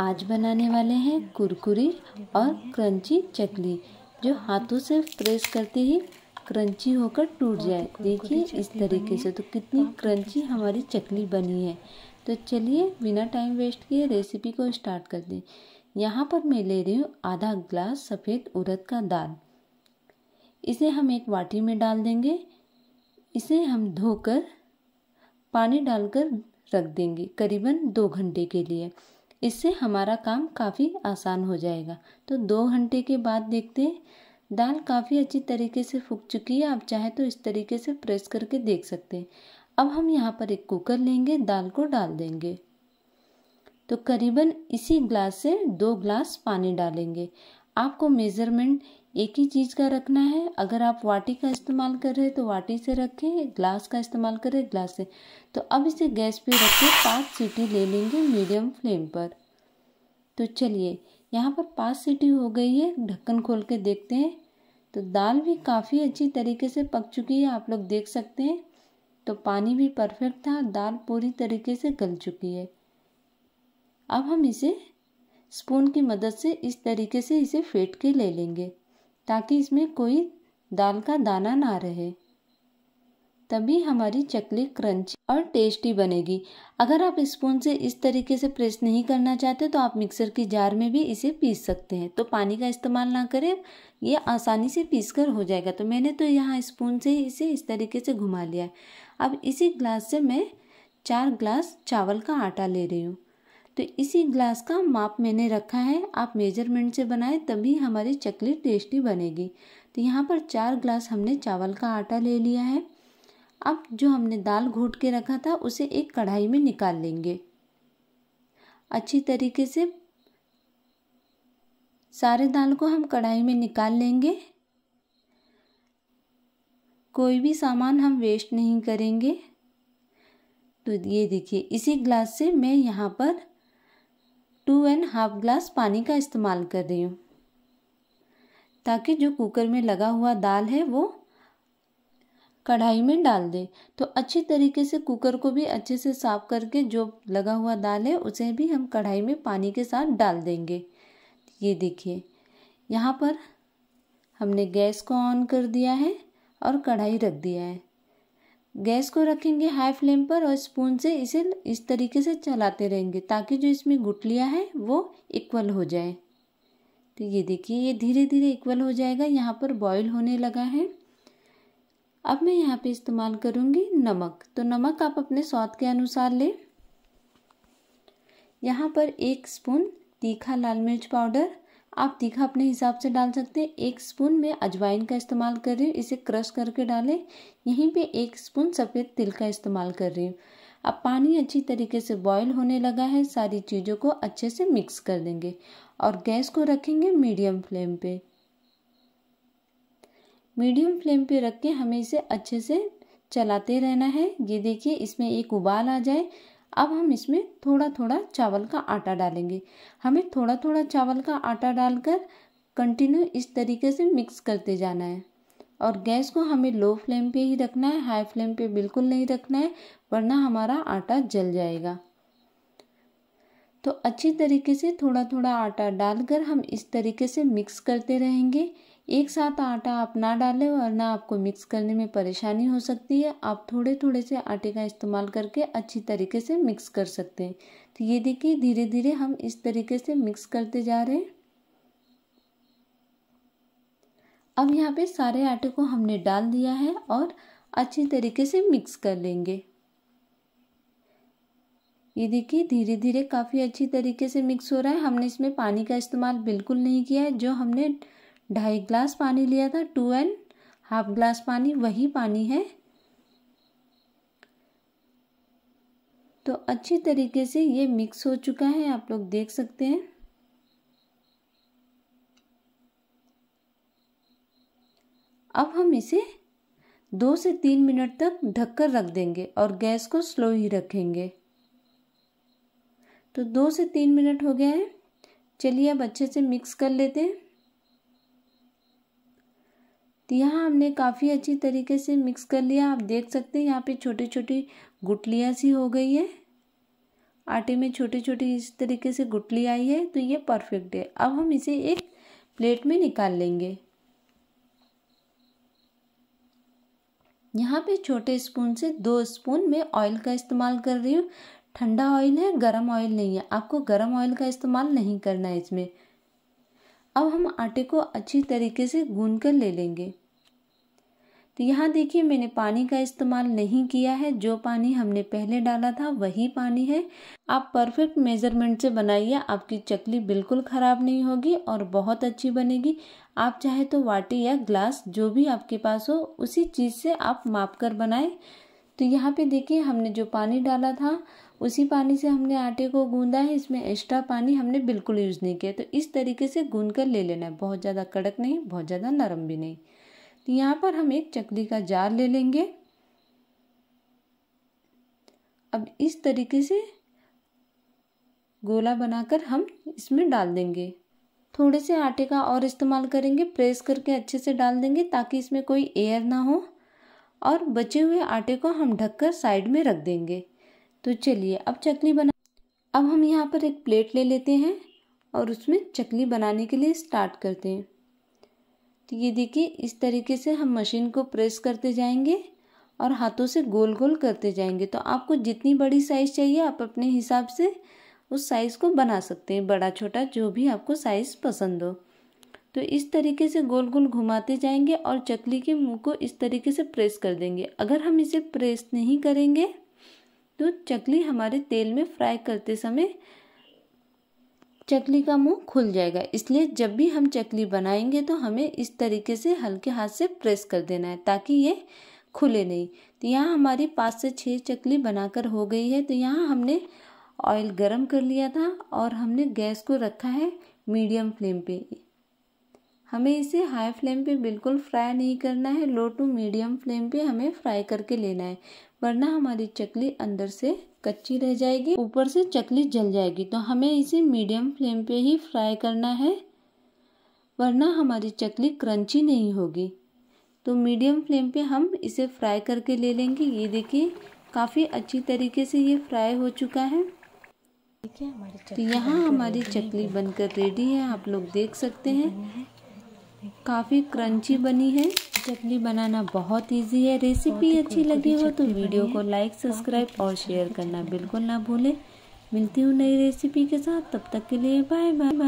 आज बनाने वाले हैं कुरकुरी और क्रंची चकली जो हाथों से प्रेस करते ही क्रंची होकर टूट जाए देखिए इस तरीके से तो कितनी क्रंची हमारी चकली बनी है तो चलिए बिना टाइम वेस्ट किए रेसिपी को स्टार्ट कर दें यहाँ पर मैं ले रही हूँ आधा ग्लास सफ़ेद उड़द का दाल इसे हम एक वाटी में डाल देंगे इसे हम धोकर पानी डालकर रख देंगे करीबन दो घंटे के लिए इससे हमारा काम काफ़ी आसान हो जाएगा तो दो घंटे के बाद देखते हैं दाल काफ़ी अच्छी तरीके से फूक चुकी है आप चाहे तो इस तरीके से प्रेस करके देख सकते हैं अब हम यहाँ पर एक कुकर लेंगे दाल को डाल देंगे तो करीबन इसी ग्लास से दो ग्लास पानी डालेंगे आपको मेज़रमेंट एक ही चीज़ का रखना है अगर आप वाटी का इस्तेमाल कर रहे हैं तो वाटी से रखें ग्लास का इस्तेमाल कर रहे ग्लास से तो अब इसे गैस पे रख के पाँच सीटी ले लेंगे मीडियम फ्लेम पर तो चलिए यहाँ पर पाँच सीटी हो गई है ढक्कन खोल के देखते हैं तो दाल भी काफ़ी अच्छी तरीके से पक चुकी है आप लोग देख सकते हैं तो पानी भी परफेक्ट था दाल पूरी तरीके से गल चुकी है अब हम इसे स्पून की मदद से इस तरीके से इसे फेंट के ले लेंगे ताकि इसमें कोई दाल का दाना ना रहे तभी हमारी चकली क्रंची और टेस्टी बनेगी अगर आप स्पून से इस तरीके से प्रेस नहीं करना चाहते तो आप मिक्सर की जार में भी इसे पीस सकते हैं तो पानी का इस्तेमाल ना करें ये आसानी से पीस कर हो जाएगा तो मैंने तो यहाँ स्पून से ही इसे इस तरीके से घुमा लिया है अब इसी ग्लास से मैं चार ग्लास चावल का आटा ले रही हूँ तो इसी ग्लास का माप मैंने रखा है आप मेजरमेंट से बनाएं तभी हमारी चकली टेस्टी बनेगी तो यहाँ पर चार ग्लास हमने चावल का आटा ले लिया है अब जो हमने दाल घोट के रखा था उसे एक कढ़ाई में निकाल लेंगे अच्छी तरीके से सारे दाल को हम कढ़ाई में निकाल लेंगे कोई भी सामान हम वेस्ट नहीं करेंगे तो ये देखिए इसी ग्लास से मैं यहाँ पर टू एंड हाफ ग्लास पानी का इस्तेमाल कर रही हूँ ताकि जो कुकर में लगा हुआ दाल है वो कढ़ाई में डाल दे तो अच्छी तरीके से कुकर को भी अच्छे से साफ करके जो लगा हुआ दाल है उसे भी हम कढ़ाई में पानी के साथ डाल देंगे ये देखिए यहाँ पर हमने गैस को ऑन कर दिया है और कढ़ाई रख दिया है गैस को रखेंगे हाई फ्लेम पर और स्पून से इसे इस तरीके से चलाते रहेंगे ताकि जो इसमें गुटलियाँ हैं वो इक्वल हो जाए तो ये देखिए ये धीरे धीरे इक्वल हो जाएगा यहाँ पर बॉईल होने लगा है अब मैं यहाँ पे इस्तेमाल करूँगी नमक तो नमक आप अपने स्वाद के अनुसार लें यहाँ पर एक स्पून तीखा लाल मिर्च पाउडर आप तीखा अपने हिसाब से डाल सकते हैं एक स्पून में अजवाइन का इस्तेमाल कर रही हूँ इसे क्रश करके डालें यहीं पे एक स्पून सफ़ेद तिल का इस्तेमाल कर रही हूँ अब पानी अच्छी तरीके से बॉईल होने लगा है सारी चीज़ों को अच्छे से मिक्स कर देंगे और गैस को रखेंगे मीडियम फ्लेम पे मीडियम फ्लेम पे रख के हमें इसे अच्छे से चलाते रहना है ये देखिए इसमें एक उबाल आ जाए अब हम इसमें थोड़ा थोड़ा चावल का आटा डालेंगे हमें थोड़ा थोड़ा चावल का आटा डालकर कंटिन्यू इस तरीके से मिक्स करते जाना है और गैस को हमें लो फ्लेम पे ही रखना है हाई फ्लेम पे बिल्कुल नहीं रखना है वरना हमारा आटा जल जाएगा तो अच्छी तरीके से थोड़ा थोड़ा आटा डालकर हम इस तरीके से मिक्स करते रहेंगे एक साथ आटा आप ना डालें वरना आपको मिक्स करने में परेशानी हो सकती है आप थोड़े थोड़े से आटे का इस्तेमाल करके अच्छी तरीके से मिक्स कर सकते हैं तो ये देखिए धीरे धीरे हम इस तरीके से मिक्स करते जा रहे हैं अब यहाँ पे सारे आटे को हमने डाल दिया है और अच्छी तरीके से मिक्स कर लेंगे ये देखिए धीरे धीरे काफ़ी अच्छी तरीके से मिक्स हो रहा है हमने इसमें पानी का इस्तेमाल बिल्कुल नहीं किया है जो हमने ढाई ग्लास पानी लिया था टू एंड हाफ ग्लास पानी वही पानी है तो अच्छी तरीके से ये मिक्स हो चुका है आप लोग देख सकते हैं अब हम इसे दो से तीन मिनट तक ढककर रख देंगे और गैस को स्लो ही रखेंगे तो दो से तीन मिनट हो गया है चलिए अब अच्छे से मिक्स कर लेते हैं तो यहाँ हमने काफ़ी अच्छी तरीके से मिक्स कर लिया आप देख सकते हैं यहाँ पे छोटी छोटी गुटलियाँ सी हो गई है आटे में छोटी छोटी इस तरीके से गुटली आई है तो ये परफेक्ट है अब हम इसे एक प्लेट में निकाल लेंगे यहाँ पे छोटे स्पून से दो स्पून में ऑयल का इस्तेमाल कर रही हूँ ठंडा ऑयल है गरम ऑयल नहीं है आपको गरम ऑयल का इस्तेमाल नहीं करना है इसमें अब हम आटे को अच्छी तरीके से गून कर ले लेंगे तो यहाँ देखिए मैंने पानी का इस्तेमाल नहीं किया है जो पानी हमने पहले डाला था वही पानी है आप परफेक्ट मेज़रमेंट से बनाइए आपकी चकली बिल्कुल ख़राब नहीं होगी और बहुत अच्छी बनेगी आप चाहे तो वाटी या ग्लास जो भी आपके पास हो उसी चीज़ से आप माप कर बनाएं तो यहाँ पे देखिए हमने जो पानी डाला था उसी पानी से हमने आटे को गूंदा है इसमें एक्स्ट्रा पानी हमने बिल्कुल यूज़ नहीं किया तो इस तरीके से गूंद कर ले लेना है बहुत ज़्यादा कड़क नहीं बहुत ज़्यादा नरम भी नहीं तो यहाँ पर हम एक चकली का जार ले लेंगे अब इस तरीके से गोला बनाकर हम इसमें डाल देंगे थोड़े से आटे का और इस्तेमाल करेंगे प्रेस करके अच्छे से डाल देंगे ताकि इसमें कोई एयर ना हो और बचे हुए आटे को हम ढककर साइड में रख देंगे तो चलिए अब चकली बना अब हम यहाँ पर एक प्लेट ले लेते हैं और उसमें चकली बनाने के लिए स्टार्ट करते हैं तो ये देखिए इस तरीके से हम मशीन को प्रेस करते जाएंगे और हाथों से गोल गोल करते जाएंगे तो आपको जितनी बड़ी साइज़ चाहिए आप अपने हिसाब से उस साइज़ को बना सकते हैं बड़ा छोटा जो भी आपको साइज़ पसंद हो तो इस तरीके से गोल गोल घुमाते जाएंगे और चकली के मुंह को इस तरीके से प्रेस कर देंगे अगर हम इसे प्रेस नहीं करेंगे तो चकली हमारे तेल में फ्राई करते समय चकली का मुंह खुल जाएगा इसलिए जब भी हम चकली बनाएंगे तो हमें इस तरीके से हल्के हाथ से प्रेस कर देना है ताकि ये खुले नहीं तो यहाँ हमारी पाँच से छः चकली बनाकर हो गई है तो यहाँ हमने ऑयल गरम कर लिया था और हमने गैस को रखा है मीडियम फ्लेम पे हमें इसे हाई फ्लेम पे बिल्कुल फ्राई नहीं करना है लो टू मीडियम फ्लेम पे हमें फ्राई करके लेना है वरना हमारी चकली अंदर से कच्ची रह जाएगी ऊपर से चकली जल जाएगी तो हमें इसे मीडियम फ्लेम पे ही फ्राई करना है वरना हमारी चकली क्रंची नहीं होगी तो मीडियम फ्लेम पे हम इसे फ्राई करके ले लेंगे ये देखिए काफ़ी अच्छी तरीके से ये फ्राई हो चुका है तो यहाँ हमारी चकली बनकर रेडी है आप लोग देख सकते हैं काफ़ी क्रंची बनी है चटनी बनाना बहुत इजी है रेसिपी अच्छी लगी हो तो वीडियो को लाइक सब्सक्राइब और शेयर करना बिल्कुल ना भूलें मिलती हूँ नई रेसिपी के साथ तब तक के लिए बाय बाय